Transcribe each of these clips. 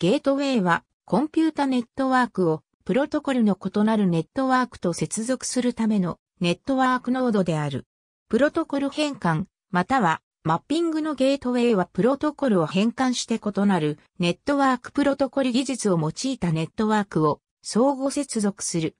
ゲートウェイは、コンピュータネットワークを、プロトコルの異なるネットワークと接続するためのネットワークノードである。プロトコル変換、またはマッピングのゲートウェイはプロトコルを変換して異なるネットワークプロトコル技術を用いたネットワークを相互接続する。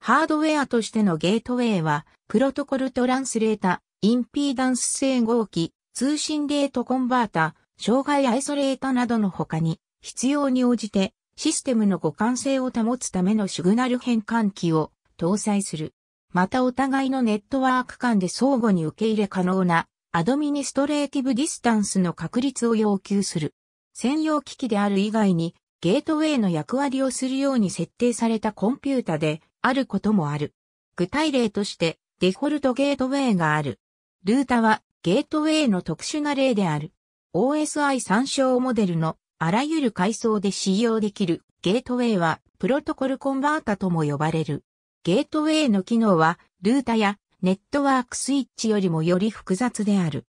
ハードウェアとしてのゲートウェイは、プロトコルトランスレータ、インピーダンス整合機、通信レートコンバータ、障害アイソレータなどの他に、必要に応じてシステムの互換性を保つためのシグナル変換器を搭載する。またお互いのネットワーク間で相互に受け入れ可能なアドミニストレーティブディスタンスの確立を要求する。専用機器である以外にゲートウェイの役割をするように設定されたコンピュータであることもある。具体例としてデフォルトゲートウェイがある。ルータはゲートウェイの特殊な例である。OSI 参照モデルのあらゆる階層で使用できるゲートウェイはプロトコルコンバータとも呼ばれる。ゲートウェイの機能はルータやネットワークスイッチよりもより複雑である。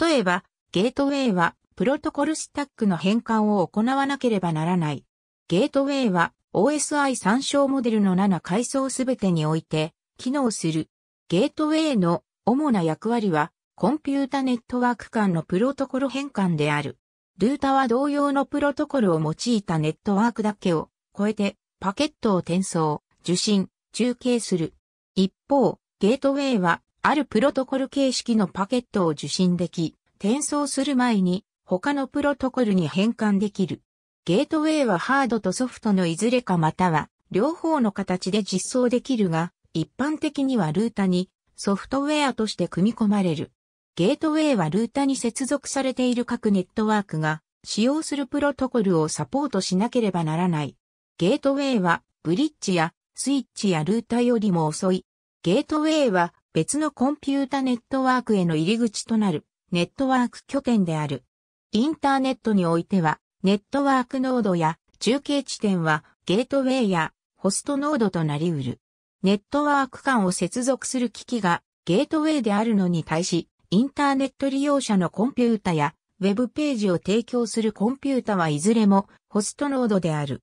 例えば、ゲートウェイはプロトコルスタックの変換を行わなければならない。ゲートウェイは OSI 参照モデルの7階層すべてにおいて機能する。ゲートウェイの主な役割はコンピュータネットワーク間のプロトコル変換である。ルータは同様のプロトコルを用いたネットワークだけを超えてパケットを転送、受信、中継する。一方、ゲートウェイはあるプロトコル形式のパケットを受信でき、転送する前に他のプロトコルに変換できる。ゲートウェイはハードとソフトのいずれかまたは両方の形で実装できるが、一般的にはルータにソフトウェアとして組み込まれる。ゲートウェイはルータに接続されている各ネットワークが使用するプロトコルをサポートしなければならない。ゲートウェイはブリッジやスイッチやルータよりも遅い。ゲートウェイは別のコンピュータネットワークへの入り口となるネットワーク拠点である。インターネットにおいてはネットワークノードや中継地点はゲートウェイやホストノードとなり得る。ネットワーク間を接続する機器がゲートウェイであるのに対し、インターネット利用者のコンピュータやウェブページを提供するコンピュータはいずれもホストノードである。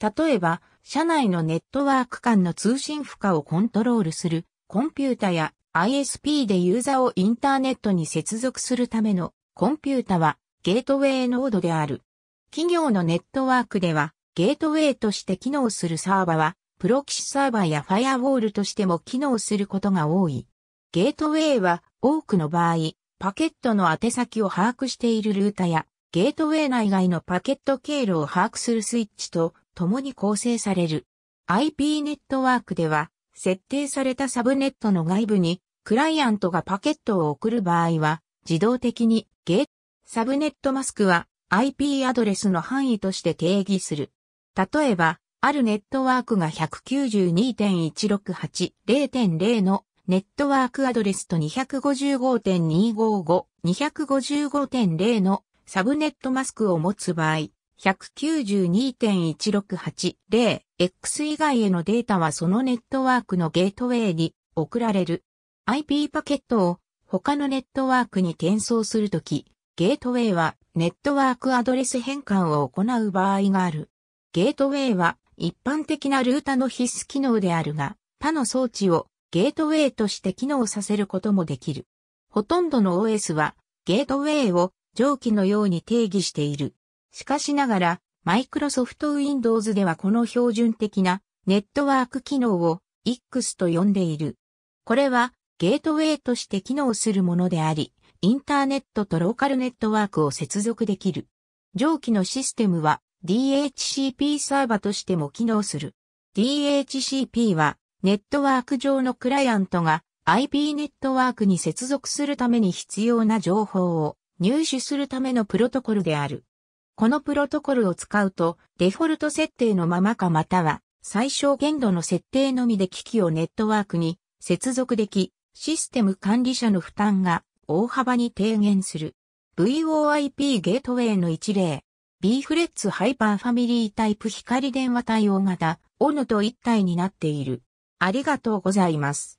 例えば、社内のネットワーク間の通信負荷をコントロールするコンピュータや ISP でユーザーをインターネットに接続するためのコンピュータはゲートウェイノードである。企業のネットワークではゲートウェイとして機能するサーバはプロキシサーバーやファイアウォールとしても機能することが多い。ゲートウェイは多くの場合、パケットの宛先を把握しているルータや、ゲートウェイ内外のパケット経路を把握するスイッチと共に構成される。IP ネットワークでは、設定されたサブネットの外部に、クライアントがパケットを送る場合は、自動的にゲート、サブネットマスクは IP アドレスの範囲として定義する。例えば、あるネットワークが192.168.0.0のネットワークアドレスと255.255、255.0のサブネットマスクを持つ場合、192.168.0、X 以外へのデータはそのネットワークのゲートウェイに送られる。IP パケットを他のネットワークに転送するとき、ゲートウェイはネットワークアドレス変換を行う場合がある。ゲートウェイは一般的なルータの必須機能であるが、他の装置をゲートウェイとして機能させることもできる。ほとんどの OS はゲートウェイを上記のように定義している。しかしながら、Microsoft Windows ではこの標準的なネットワーク機能を X と呼んでいる。これはゲートウェイとして機能するものであり、インターネットとローカルネットワークを接続できる。上記のシステムは DHCP サーバとしても機能する。DHCP はネットワーク上のクライアントが IP ネットワークに接続するために必要な情報を入手するためのプロトコルである。このプロトコルを使うと、デフォルト設定のままかまたは、最小限度の設定のみで機器をネットワークに接続でき、システム管理者の負担が大幅に低減する。VOIP ゲートウェイの一例。B フレッツハイパーファミリータイプ光電話対応型、オヌと一体になっている。ありがとうございます。